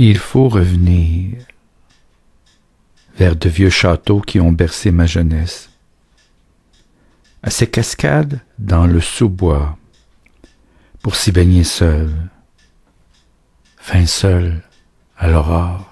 Il faut revenir vers de vieux châteaux qui ont bercé ma jeunesse, à ces cascades dans le sous-bois, pour s'y baigner seul, fin seul à l'aurore,